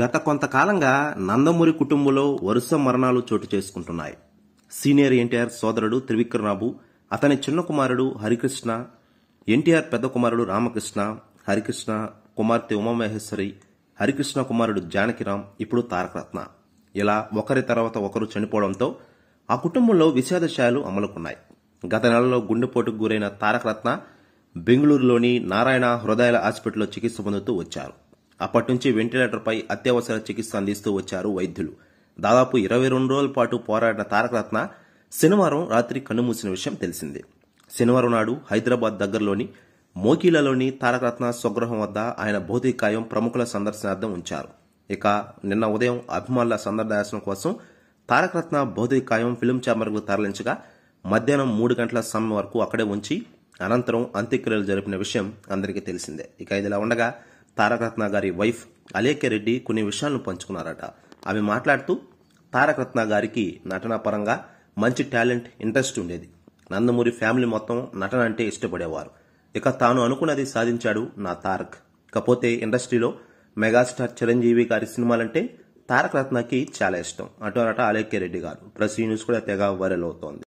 గత కొంతకాలంగా నందమూరి కుటుంబంలో వరుస మరణాలు చోటు చేసుకుంటున్నాయి సీనియర్ ఎన్టీఆర్ సోదరుడు త్రివిక్రమరాబు అతని చిన్న కుమారుడు హరికృష్ణ ఎన్టీఆర్ పెద్ద కుమారుడు రామకృష్ణ హరికృష్ణ కుమార్తె ఉమామహేశ్వరి హరికృష్ణ కుమారుడు జానకిరాం ఇప్పుడు తారకరత్న ఇలా ఒకరి తర్వాత ఒకరు చనిపోవడంతో ఆ కుటుంబంలో విషాదశాయాలు అమలుకున్నాయి గత నెలలో గుండెపోటుకు గురైన తారకరత్న బెంగళూరులోని నారాయణ హృదయాల హాస్పిటల్లో చికిత్స పొందుతూ వచ్చారు అప్పటి నుంచి వెంటిలేటర్పై అత్యవసర చికిత్స అందిస్తూ వచ్చారు వైద్యులు దాదాపు ఇరవై రెండు రోజుల పాటు పోరాడిన తారక రత్న శనివారం రాత్రి కన్నుమూసిన విషయం తెలిసిందే శనివారం నాడు హైదరాబాద్ దగ్గరలోని మోకీలలోని తారకరత్న స్వగృహం వద్ద ఆయన భౌతికాయం ప్రముఖుల సందర్శనార్థం ఉంచారు ఇక నిన్న ఉదయం అభిమానుల సందర్శనం కోసం తారకరత్న భౌతికాయం ఫిలిం కు తరలించగా మధ్యాహ్నం మూడు గంటల సమయం వరకు అక్కడే ఉంచి అనంతరం అంత్యక్రియలు జరిపిన విషయం అందరికీ తెలిసిందే ఇక ఇదిలా ఉండగా తారకరత్న గారి వైఫ్ అలేఖ్య రెడ్డి కొన్ని విషయాలను పంచుకున్నారట ఆమె మాట్లాడుతూ తారకరత్న గారికి నటన పరంగా మంచి టాలెంట్ ఇంట్రెస్ట్ ఉండేది నందమూరి ఫ్యామిలీ మొత్తం నటన అంటే ఇష్టపడేవారు ఇక తాను అనుకున్నది సాధించాడు నా తారక్ ఇకపోతే ఇండస్ట్రీలో మెగాస్టార్ చిరంజీవి గారి సినిమాలంటే తారక రత్నకి చాలా ఇష్టం అటు అనట అలేఖ్య రెడ్డి గారు ప్రెస్ న్యూస్ కూడా తెగ వైరల్ అవుతోంది